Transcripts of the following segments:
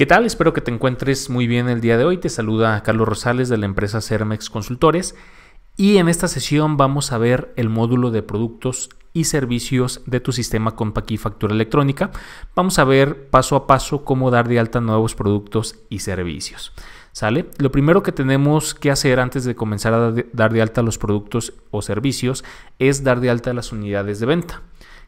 ¿Qué tal? Espero que te encuentres muy bien el día de hoy. Te saluda Carlos Rosales de la empresa Cermex Consultores y en esta sesión vamos a ver el módulo de productos y servicios de tu sistema y Factura Electrónica. Vamos a ver paso a paso cómo dar de alta nuevos productos y servicios. ¿Sale? Lo primero que tenemos que hacer antes de comenzar a dar de alta los productos o servicios es dar de alta las unidades de venta.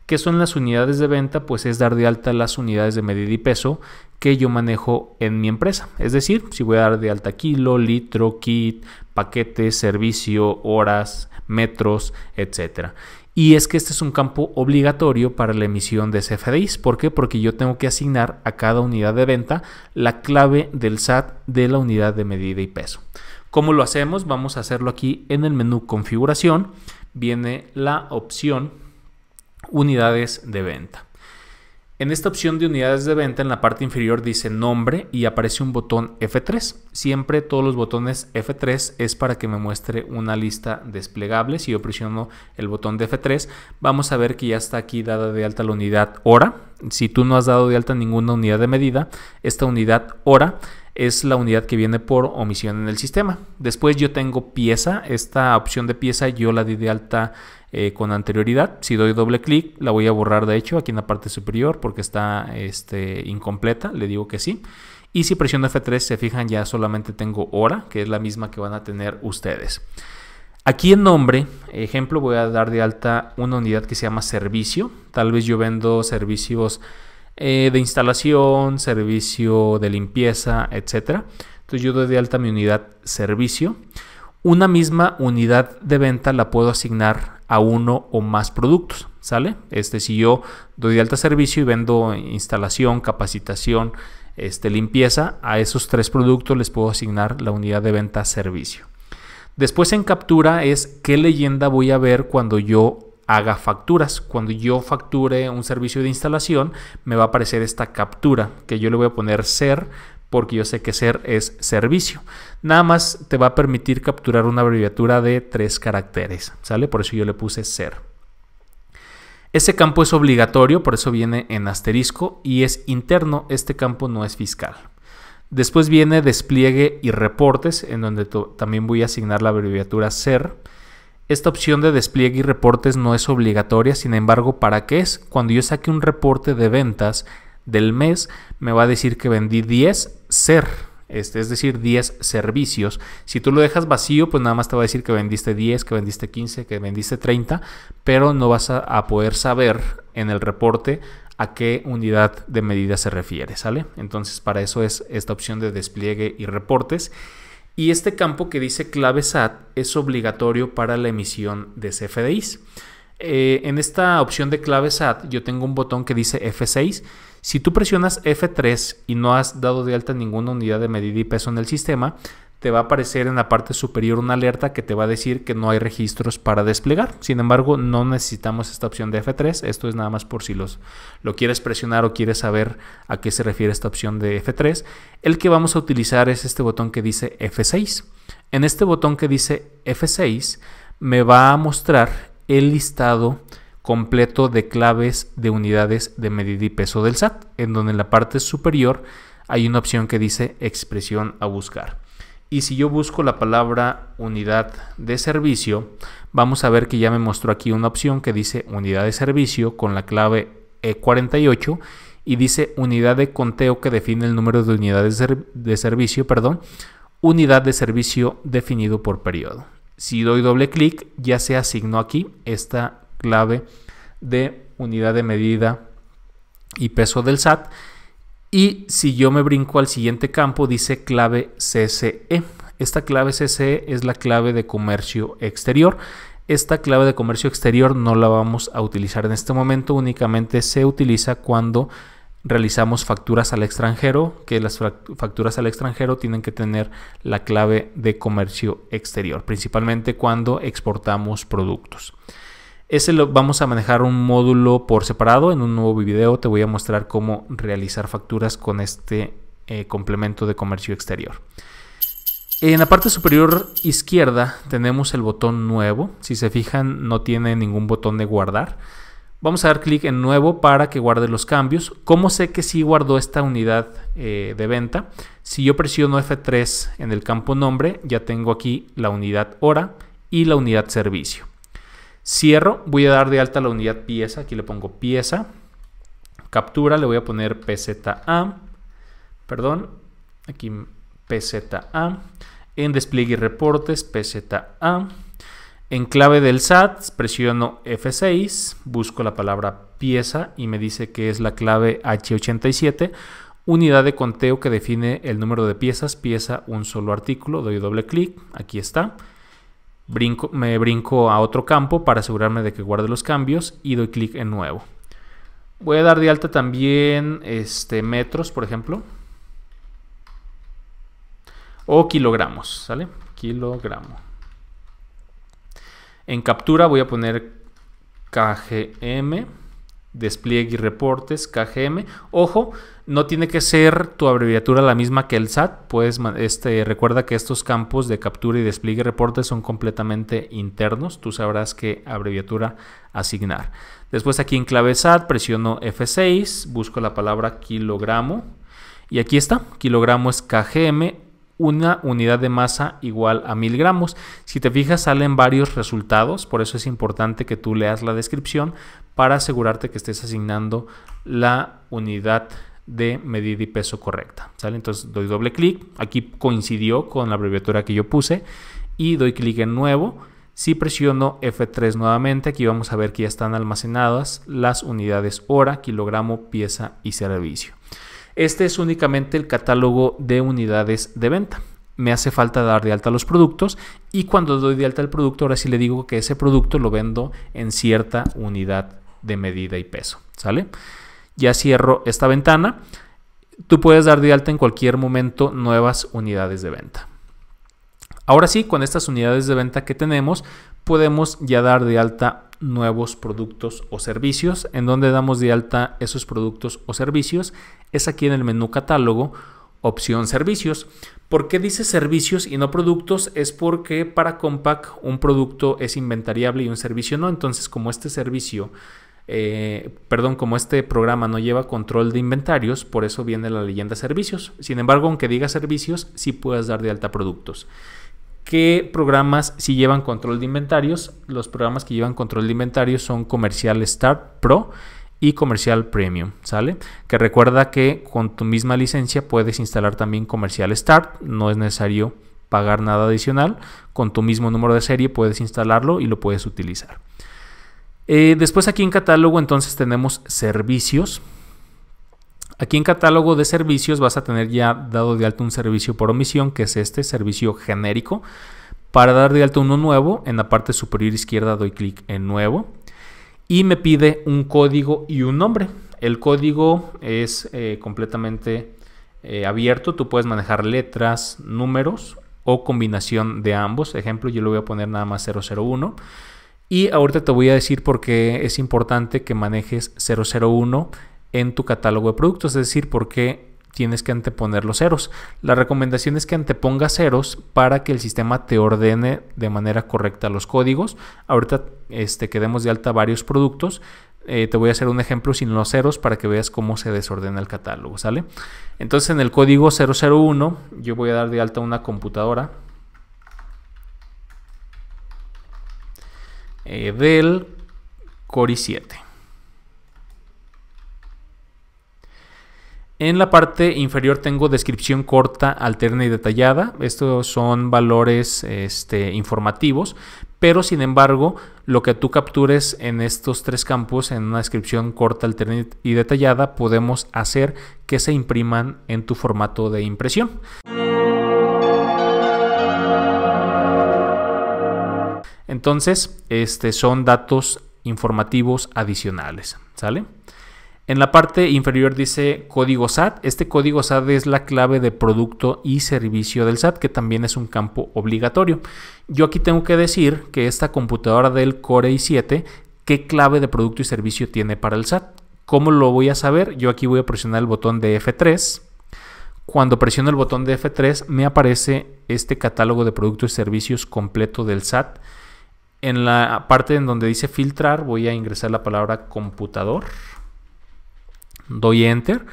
¿Qué son las unidades de venta? Pues es dar de alta las unidades de medida y peso que yo manejo en mi empresa. Es decir, si voy a dar de alta kilo, litro, kit, paquete, servicio, horas, metros, etcétera. Y es que este es un campo obligatorio para la emisión de CFDIs. ¿Por qué? Porque yo tengo que asignar a cada unidad de venta la clave del SAT de la unidad de medida y peso. ¿Cómo lo hacemos? Vamos a hacerlo aquí en el menú configuración. Viene la opción unidades de venta. En esta opción de unidades de venta en la parte inferior dice nombre y aparece un botón F3. Siempre todos los botones F3 es para que me muestre una lista desplegable. Si yo presiono el botón de F3 vamos a ver que ya está aquí dada de alta la unidad hora. Si tú no has dado de alta ninguna unidad de medida, esta unidad hora es la unidad que viene por omisión en el sistema. Después yo tengo pieza, esta opción de pieza yo la di de alta eh, con anterioridad. Si doy doble clic, la voy a borrar de hecho aquí en la parte superior porque está este, incompleta, le digo que sí. Y si presiono F3, se fijan, ya solamente tengo hora, que es la misma que van a tener ustedes. Aquí en nombre, ejemplo, voy a dar de alta una unidad que se llama servicio. Tal vez yo vendo servicios eh, de instalación, servicio de limpieza, etc. Entonces yo doy de alta mi unidad servicio. Una misma unidad de venta la puedo asignar a uno o más productos, ¿sale? Este, si yo doy de alta servicio y vendo instalación, capacitación, este, limpieza, a esos tres productos les puedo asignar la unidad de venta servicio. Después en captura es qué leyenda voy a ver cuando yo haga facturas. Cuando yo facture un servicio de instalación, me va a aparecer esta captura que yo le voy a poner ser porque yo sé que ser es servicio. Nada más te va a permitir capturar una abreviatura de tres caracteres, ¿sale? Por eso yo le puse ser. Ese campo es obligatorio, por eso viene en asterisco y es interno, este campo no es fiscal. Después viene despliegue y reportes, en donde también voy a asignar la abreviatura ser esta opción de despliegue y reportes no es obligatoria, sin embargo, ¿para qué es? Cuando yo saque un reporte de ventas del mes, me va a decir que vendí 10 ser, este, es decir, 10 servicios. Si tú lo dejas vacío, pues nada más te va a decir que vendiste 10, que vendiste 15, que vendiste 30, pero no vas a, a poder saber en el reporte a qué unidad de medida se refiere, ¿sale? Entonces, para eso es esta opción de despliegue y reportes. Y este campo que dice clave SAT es obligatorio para la emisión de CFDIs. Eh, en esta opción de clave SAT yo tengo un botón que dice F6. Si tú presionas F3 y no has dado de alta ninguna unidad de medida y peso en el sistema, te va a aparecer en la parte superior una alerta que te va a decir que no hay registros para desplegar. Sin embargo, no necesitamos esta opción de F3. Esto es nada más por si los, lo quieres presionar o quieres saber a qué se refiere esta opción de F3. El que vamos a utilizar es este botón que dice F6. En este botón que dice F6 me va a mostrar el listado completo de claves de unidades de medida y peso del SAT, en donde en la parte superior hay una opción que dice expresión a buscar. Y si yo busco la palabra unidad de servicio, vamos a ver que ya me mostró aquí una opción que dice unidad de servicio con la clave E48 y dice unidad de conteo que define el número de unidades de servicio, perdón, unidad de servicio definido por periodo. Si doy doble clic, ya se asignó aquí esta clave de unidad de medida y peso del SAT y si yo me brinco al siguiente campo, dice clave CCE. Esta clave CCE es la clave de comercio exterior. Esta clave de comercio exterior no la vamos a utilizar en este momento, únicamente se utiliza cuando realizamos facturas al extranjero, que las facturas al extranjero tienen que tener la clave de comercio exterior, principalmente cuando exportamos productos. Ese lo vamos a manejar un módulo por separado. En un nuevo video te voy a mostrar cómo realizar facturas con este eh, complemento de comercio exterior. En la parte superior izquierda tenemos el botón nuevo. Si se fijan no tiene ningún botón de guardar. Vamos a dar clic en nuevo para que guarde los cambios. ¿Cómo sé que sí guardó esta unidad eh, de venta? Si yo presiono F3 en el campo nombre, ya tengo aquí la unidad hora y la unidad servicio. Cierro, voy a dar de alta la unidad pieza, aquí le pongo pieza, captura, le voy a poner PZA, perdón, aquí PZA, en despliegue y reportes PZA, en clave del SAT presiono F6, busco la palabra pieza y me dice que es la clave H87, unidad de conteo que define el número de piezas, pieza un solo artículo, doy doble clic, aquí está me brinco a otro campo para asegurarme de que guarde los cambios y doy clic en nuevo. Voy a dar de alta también este, metros, por ejemplo. O kilogramos, ¿sale? Kilogramo. En captura voy a poner KGM despliegue y reportes, KGM. Ojo, no tiene que ser tu abreviatura la misma que el SAT, pues este, recuerda que estos campos de captura y despliegue y reportes son completamente internos, tú sabrás qué abreviatura asignar. Después aquí en clave SAT presiono F6, busco la palabra kilogramo y aquí está, kilogramo es KGM, una unidad de masa igual a 1000 gramos. Si te fijas salen varios resultados, por eso es importante que tú leas la descripción para asegurarte que estés asignando la unidad de medida y peso correcta. ¿sale? Entonces doy doble clic, aquí coincidió con la abreviatura que yo puse y doy clic en nuevo. Si presiono F3 nuevamente, aquí vamos a ver que ya están almacenadas las unidades hora, kilogramo, pieza y servicio. Este es únicamente el catálogo de unidades de venta. Me hace falta dar de alta los productos y cuando doy de alta el producto, ahora sí le digo que ese producto lo vendo en cierta unidad de medida y peso. ¿Sale? Ya cierro esta ventana. Tú puedes dar de alta en cualquier momento nuevas unidades de venta. Ahora sí, con estas unidades de venta que tenemos, podemos ya dar de alta nuevos productos o servicios. En donde damos de alta esos productos o servicios es aquí en el menú catálogo, opción servicios. ¿Por qué dice servicios y no productos? Es porque para Compaq un producto es inventariable y un servicio no. Entonces, como este servicio eh, perdón, como este programa no lleva control de inventarios, por eso viene la leyenda servicios. Sin embargo, aunque diga servicios, sí puedes dar de alta productos. ¿Qué programas sí llevan control de inventarios? Los programas que llevan control de inventarios son Comercial Start Pro y Comercial Premium, ¿sale? Que recuerda que con tu misma licencia puedes instalar también Comercial Start, no es necesario pagar nada adicional, con tu mismo número de serie puedes instalarlo y lo puedes utilizar. Eh, después aquí en catálogo entonces tenemos servicios. Aquí en catálogo de servicios vas a tener ya dado de alto un servicio por omisión, que es este servicio genérico. Para dar de alto uno nuevo, en la parte superior izquierda doy clic en nuevo y me pide un código y un nombre. El código es eh, completamente eh, abierto, tú puedes manejar letras, números o combinación de ambos. Ejemplo, yo le voy a poner nada más 001 y ahorita te voy a decir por qué es importante que manejes 001 en tu catálogo de productos, es decir, por qué tienes que anteponer los ceros. La recomendación es que antepongas ceros para que el sistema te ordene de manera correcta los códigos. Ahorita este, de alta varios productos. Eh, te voy a hacer un ejemplo sin los ceros para que veas cómo se desordena el catálogo, ¿sale? Entonces en el código 001 yo voy a dar de alta una computadora Eh, del Core 7 En la parte inferior tengo descripción corta, alterna y detallada. Estos son valores este, informativos, pero sin embargo, lo que tú captures en estos tres campos, en una descripción corta, alterna y detallada, podemos hacer que se impriman en tu formato de impresión. Entonces, este, son datos informativos adicionales, ¿sale? En la parte inferior dice código SAT. Este código SAT es la clave de producto y servicio del SAT, que también es un campo obligatorio. Yo aquí tengo que decir que esta computadora del Core i7, ¿qué clave de producto y servicio tiene para el SAT? ¿Cómo lo voy a saber? Yo aquí voy a presionar el botón de F3. Cuando presiono el botón de F3 me aparece este catálogo de productos y servicios completo del SAT en la parte en donde dice filtrar voy a ingresar la palabra computador. Doy enter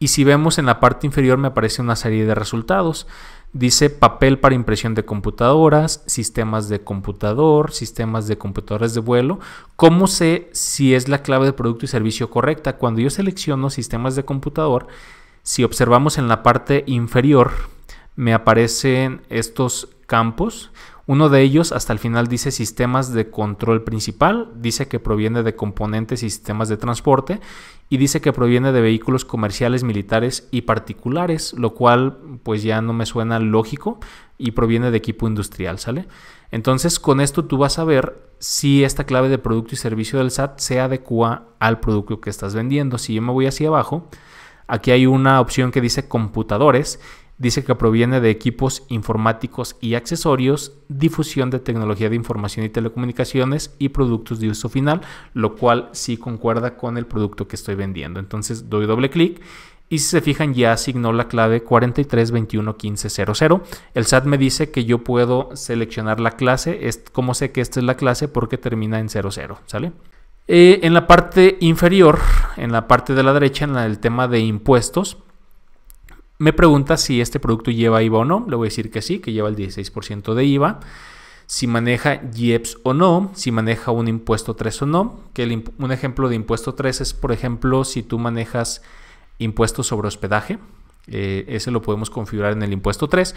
y si vemos en la parte inferior me aparece una serie de resultados. Dice papel para impresión de computadoras, sistemas de computador, sistemas de computadoras de vuelo. ¿Cómo sé si es la clave de producto y servicio correcta? Cuando yo selecciono sistemas de computador, si observamos en la parte inferior, me aparecen estos campos. Uno de ellos hasta el final dice sistemas de control principal, dice que proviene de componentes y sistemas de transporte y dice que proviene de vehículos comerciales, militares y particulares, lo cual pues ya no me suena lógico y proviene de equipo industrial, ¿sale? Entonces con esto tú vas a ver si esta clave de producto y servicio del SAT se adecua al producto que estás vendiendo. Si yo me voy hacia abajo, aquí hay una opción que dice computadores Dice que proviene de equipos informáticos y accesorios, difusión de tecnología de información y telecomunicaciones y productos de uso final, lo cual sí concuerda con el producto que estoy vendiendo. Entonces doy doble clic y si se fijan ya asignó la clave 43211500. El SAT me dice que yo puedo seleccionar la clase, es como sé que esta es la clase porque termina en 00, ¿sale? Eh, en la parte inferior, en la parte de la derecha, en el tema de impuestos, me pregunta si este producto lleva IVA o no. Le voy a decir que sí, que lleva el 16% de IVA. Si maneja IEPS o no, si maneja un impuesto 3 o no. Que un ejemplo de impuesto 3 es, por ejemplo, si tú manejas impuestos sobre hospedaje. Eh, ese lo podemos configurar en el impuesto 3.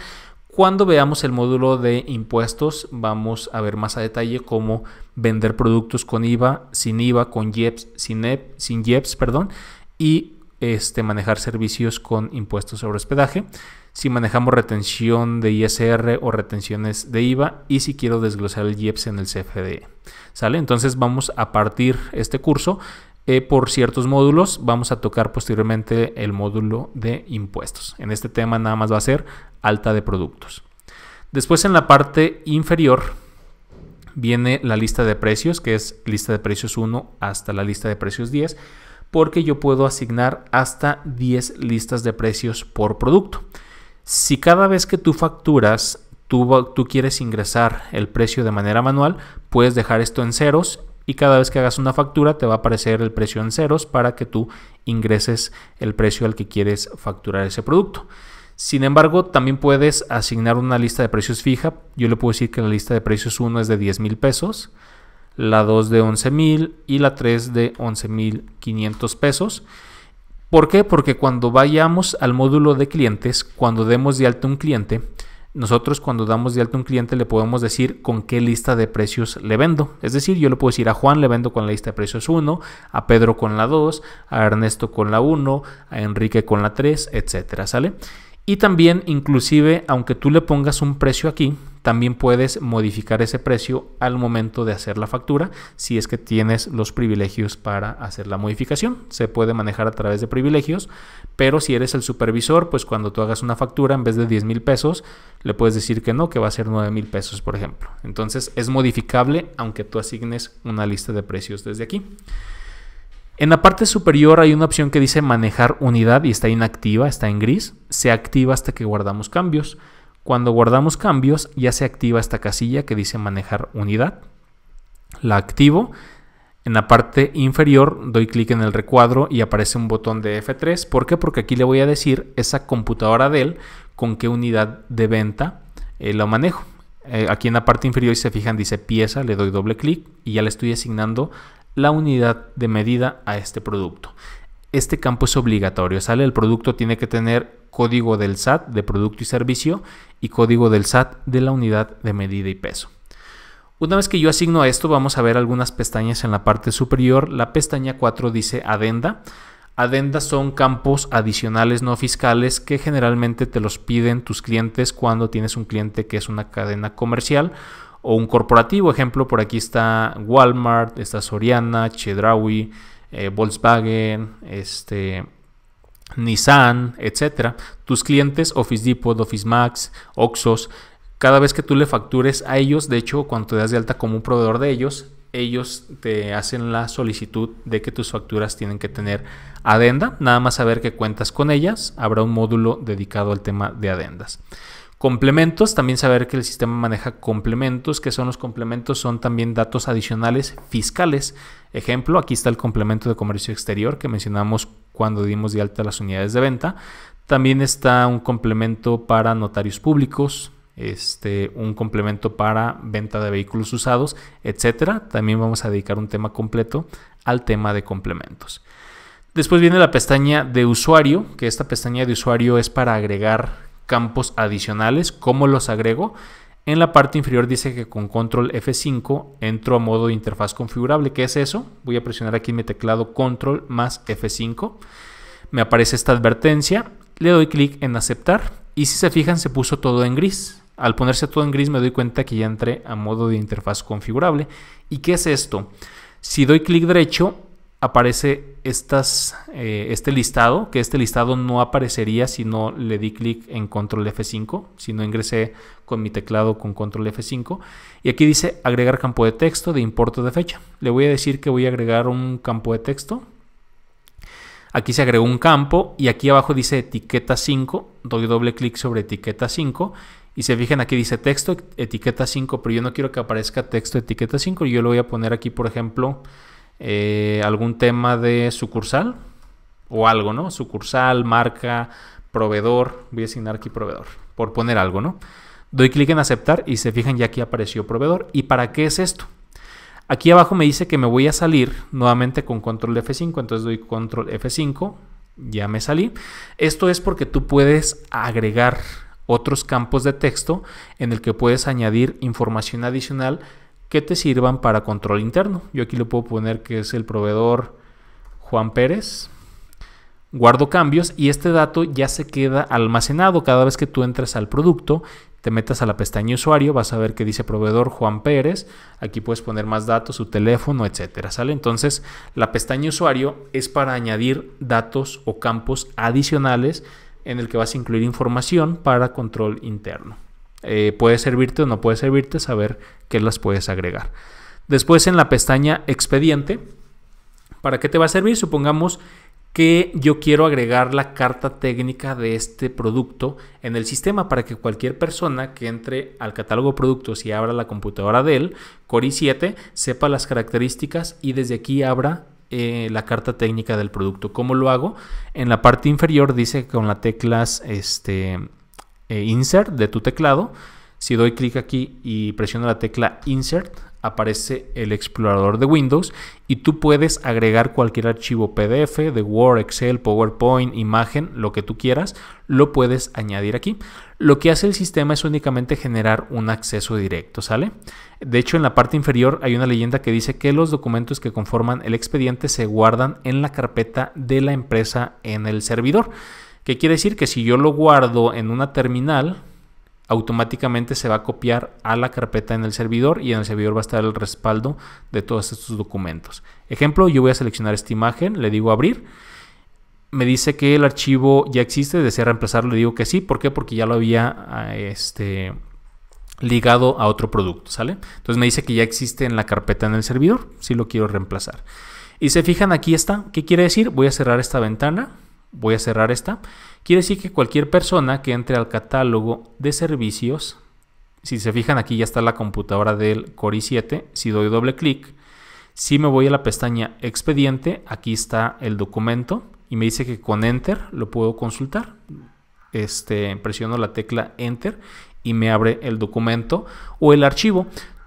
Cuando veamos el módulo de impuestos, vamos a ver más a detalle cómo vender productos con IVA, sin IVA, con IEPS, sin, IEPS, sin IEPS, perdón, y este, manejar servicios con impuestos sobre hospedaje, si manejamos retención de ISR o retenciones de IVA y si quiero desglosar el IEPS en el CFDE. ¿Sale? Entonces vamos a partir este curso eh, por ciertos módulos. Vamos a tocar posteriormente el módulo de impuestos. En este tema nada más va a ser alta de productos. Después en la parte inferior viene la lista de precios, que es lista de precios 1 hasta la lista de precios 10 porque yo puedo asignar hasta 10 listas de precios por producto. Si cada vez que tú facturas tú, quieres ingresar el precio de manera manual, puedes dejar esto en ceros y cada vez que hagas una factura te va a aparecer el precio en ceros para que tú ingreses el precio al que quieres facturar ese producto. Sin embargo, también puedes asignar una lista de precios fija. Yo le puedo decir que la lista de precios 1 es de 10 mil pesos la 2 de 11.000 y la 3 de 11.500 pesos. ¿Por qué? Porque cuando vayamos al módulo de clientes, cuando demos de alta un cliente, nosotros cuando damos de alta un cliente le podemos decir con qué lista de precios le vendo. Es decir, yo le puedo decir a Juan le vendo con la lista de precios 1, a Pedro con la 2, a Ernesto con la 1, a Enrique con la 3, etcétera, ¿sale? Y también inclusive aunque tú le pongas un precio aquí, también puedes modificar ese precio al momento de hacer la factura si es que tienes los privilegios para hacer la modificación. Se puede manejar a través de privilegios, pero si eres el supervisor, pues cuando tú hagas una factura en vez de 10 mil pesos, le puedes decir que no, que va a ser 9 mil pesos, por ejemplo. Entonces es modificable aunque tú asignes una lista de precios desde aquí. En la parte superior hay una opción que dice manejar unidad y está inactiva, está en gris. Se activa hasta que guardamos cambios. Cuando guardamos cambios ya se activa esta casilla que dice manejar unidad. La activo. En la parte inferior doy clic en el recuadro y aparece un botón de F3. ¿Por qué? Porque aquí le voy a decir esa computadora de él con qué unidad de venta eh, la manejo. Eh, aquí en la parte inferior, si se fijan, dice pieza, le doy doble clic y ya le estoy asignando la unidad de medida a este producto este campo es obligatorio, ¿sale? El producto tiene que tener código del SAT de producto y servicio y código del SAT de la unidad de medida y peso. Una vez que yo asigno esto, vamos a ver algunas pestañas en la parte superior. La pestaña 4 dice adenda. Adendas son campos adicionales no fiscales que generalmente te los piden tus clientes cuando tienes un cliente que es una cadena comercial o un corporativo. Ejemplo, por aquí está Walmart, está Soriana, Chedraui, eh, Volkswagen, este, Nissan, etcétera, tus clientes Office Depot, Office Max, Oxos, cada vez que tú le factures a ellos, de hecho, cuando te das de alta como un proveedor de ellos, ellos te hacen la solicitud de que tus facturas tienen que tener adenda, nada más saber que cuentas con ellas, habrá un módulo dedicado al tema de adendas. Complementos, también saber que el sistema maneja complementos, que son los complementos, son también datos adicionales fiscales Ejemplo, aquí está el complemento de comercio exterior que mencionamos cuando dimos de alta las unidades de venta. También está un complemento para notarios públicos, este, un complemento para venta de vehículos usados, etcétera. También vamos a dedicar un tema completo al tema de complementos. Después viene la pestaña de usuario, que esta pestaña de usuario es para agregar campos adicionales. ¿Cómo los agrego? En la parte inferior dice que con control F5 entro a modo de interfaz configurable. ¿Qué es eso? Voy a presionar aquí mi teclado control más F5. Me aparece esta advertencia. Le doy clic en aceptar. Y si se fijan se puso todo en gris. Al ponerse todo en gris me doy cuenta que ya entré a modo de interfaz configurable. ¿Y qué es esto? Si doy clic derecho aparece estas, eh, este listado, que este listado no aparecería si no le di clic en control F5, si no ingresé con mi teclado con control F5. Y aquí dice agregar campo de texto de importo de fecha. Le voy a decir que voy a agregar un campo de texto. Aquí se agregó un campo y aquí abajo dice etiqueta 5, doy doble clic sobre etiqueta 5 y se fijan aquí dice texto etiqueta 5, pero yo no quiero que aparezca texto etiqueta 5, yo lo voy a poner aquí por ejemplo eh, algún tema de sucursal o algo, ¿no? Sucursal, marca, proveedor, voy a asignar aquí proveedor, por poner algo, ¿no? Doy clic en aceptar y se fijan ya aquí apareció proveedor. ¿Y para qué es esto? Aquí abajo me dice que me voy a salir nuevamente con control F5, entonces doy control F5, ya me salí. Esto es porque tú puedes agregar otros campos de texto en el que puedes añadir información adicional que te sirvan para control interno. Yo aquí le puedo poner que es el proveedor Juan Pérez. Guardo cambios y este dato ya se queda almacenado. Cada vez que tú entras al producto, te metas a la pestaña usuario, vas a ver que dice proveedor Juan Pérez. Aquí puedes poner más datos, su teléfono, etcétera. ¿Sale? Entonces, la pestaña usuario es para añadir datos o campos adicionales en el que vas a incluir información para control interno. Eh, puede servirte o no puede servirte saber qué las puedes agregar. Después en la pestaña expediente, ¿para qué te va a servir? Supongamos que yo quiero agregar la carta técnica de este producto en el sistema para que cualquier persona que entre al catálogo de productos y abra la computadora del él, Core 7 sepa las características y desde aquí abra eh, la carta técnica del producto. ¿Cómo lo hago? En la parte inferior dice con las teclas este, eh, insert de tu teclado. Si doy clic aquí y presiono la tecla insert, aparece el explorador de Windows y tú puedes agregar cualquier archivo PDF de Word, Excel, PowerPoint, imagen, lo que tú quieras, lo puedes añadir aquí. Lo que hace el sistema es únicamente generar un acceso directo, ¿sale? De hecho, en la parte inferior hay una leyenda que dice que los documentos que conforman el expediente se guardan en la carpeta de la empresa en el servidor. ¿Qué quiere decir? Que si yo lo guardo en una terminal, automáticamente se va a copiar a la carpeta en el servidor y en el servidor va a estar el respaldo de todos estos documentos. Ejemplo, yo voy a seleccionar esta imagen, le digo abrir. Me dice que el archivo ya existe, desea reemplazarlo, le digo que sí. ¿Por qué? Porque ya lo había ah, este, ligado a otro producto, ¿sale? Entonces me dice que ya existe en la carpeta en el servidor, si lo quiero reemplazar. Y se fijan, aquí está. ¿Qué quiere decir? Voy a cerrar esta ventana voy a cerrar esta, quiere decir que cualquier persona que entre al catálogo de servicios, si se fijan aquí ya está la computadora del Core i7, si doy doble clic, si me voy a la pestaña expediente, aquí está el documento y me dice que con enter lo puedo consultar. Este, presiono la tecla enter y me abre el documento o el archivo.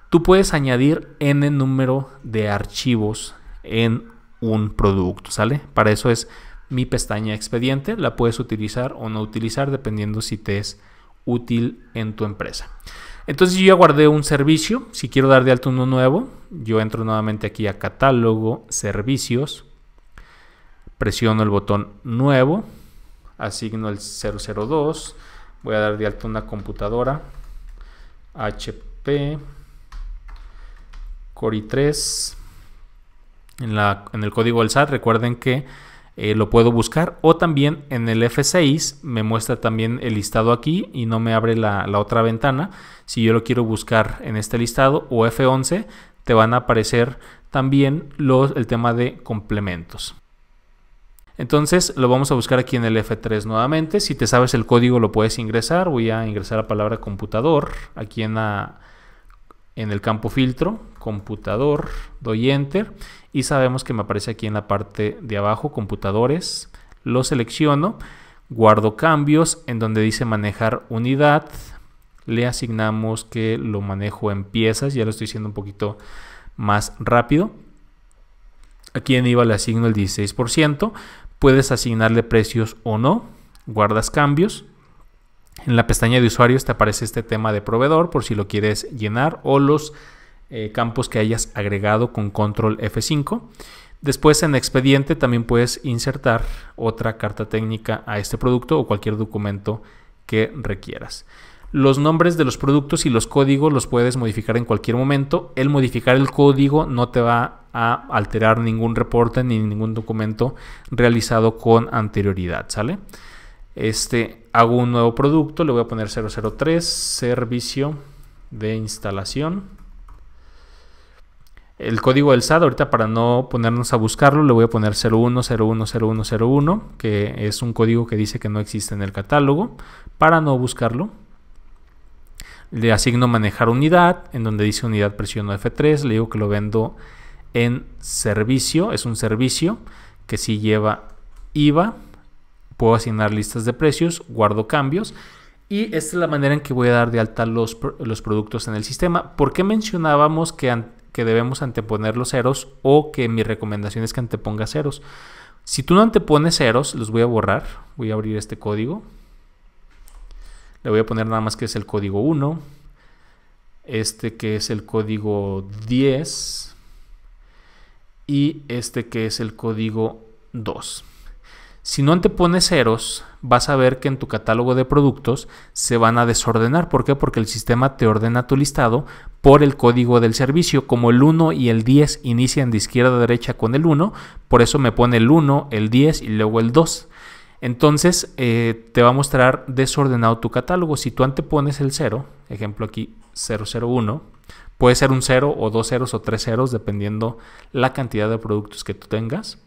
Tú puedes añadir n número de archivos en un producto, ¿sale? Para eso es mi pestaña expediente. La puedes utilizar o no utilizar dependiendo si te es útil en tu empresa. Entonces yo ya guardé un servicio. Si quiero dar de alto uno nuevo, yo entro nuevamente aquí a catálogo, servicios, presiono el botón nuevo, asigno el 002, voy a dar de alto una computadora, HP, Cori 3, en, la, en el código del SAT, recuerden que eh, lo puedo buscar. O también en el F6 me muestra también el listado aquí y no me abre la, otra ventana. Si yo lo quiero buscar en este listado o F11 te van a aparecer también los, el tema de complementos. Entonces lo vamos a buscar aquí en el F3 nuevamente. Si te sabes el código lo puedes ingresar. Voy a ingresar la palabra computador aquí en la en el campo filtro, computador, doy enter y sabemos que me aparece aquí en la parte de abajo, computadores, lo selecciono, guardo cambios en donde dice manejar unidad, le asignamos que lo manejo en piezas, ya lo estoy haciendo un poquito más rápido. Aquí en IVA le asigno el 16%, puedes asignarle precios o no, guardas cambios, en la pestaña de usuarios te aparece este tema de proveedor por si lo quieres llenar o los eh, campos que hayas agregado con control F5. Después en expediente también puedes insertar otra carta técnica a este producto o cualquier documento que requieras. Los nombres de los productos y los códigos los puedes modificar en cualquier momento. El modificar el código no te va a alterar ningún reporte ni ningún documento realizado con anterioridad, ¿sale? Este, hago un nuevo producto, le voy a poner 003, servicio de instalación. El código del SAT, ahorita para no ponernos a buscarlo, le voy a poner 01010101, que es un código que dice que no existe en el catálogo, para no buscarlo. Le asigno manejar unidad, en donde dice unidad presiono F3, le digo que lo vendo en servicio, es un servicio que sí lleva IVA Puedo asignar listas de precios, guardo cambios y esta es la manera en que voy a dar de alta los, productos en el sistema. ¿Por qué mencionábamos que, que debemos anteponer los ceros o que mi recomendación es que anteponga ceros? Si tú no antepones ceros, los voy a borrar. Voy a abrir este código. Le voy a poner nada más que es el código 1. Este que es el código 10. Y este que es el código 2. Si no antepones ceros, vas a ver que en tu catálogo de productos se van a desordenar. ¿Por qué? Porque el sistema te ordena tu listado por el código del servicio. Como el 1 y el 10 inician de izquierda a derecha con el 1, por eso me pone el 1, el 10 y luego el 2. Entonces eh, te va a mostrar desordenado tu catálogo. Si tú antepones el 0, ejemplo aquí 001, puede ser un 0 o dos ceros o tres ceros dependiendo la cantidad de productos que tú tengas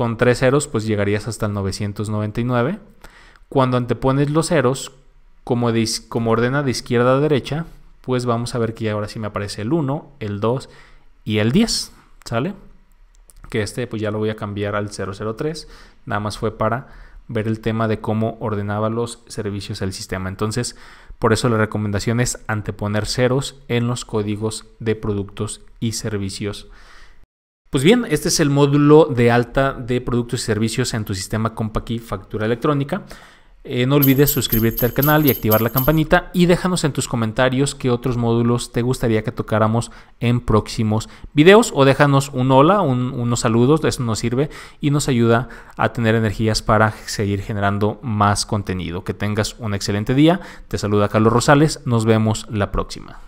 con tres ceros, pues llegarías hasta el 999. Cuando antepones los ceros, como, como ordena de izquierda a derecha, pues vamos a ver que ahora sí me aparece el 1, el 2 y el 10, ¿sale? Que este pues ya lo voy a cambiar al 003, nada más fue para ver el tema de cómo ordenaba los servicios el sistema. Entonces, por eso la recomendación es anteponer ceros en los códigos de productos y servicios pues bien, este es el módulo de alta de productos y servicios en tu sistema Compaqi Factura Electrónica. Eh, no olvides suscribirte al canal y activar la campanita y déjanos en tus comentarios qué otros módulos te gustaría que tocáramos en próximos videos o déjanos un hola, unos saludos, eso nos sirve y nos ayuda a tener energías para seguir generando más contenido. Que tengas un excelente día, te saluda Carlos Rosales, nos vemos la próxima.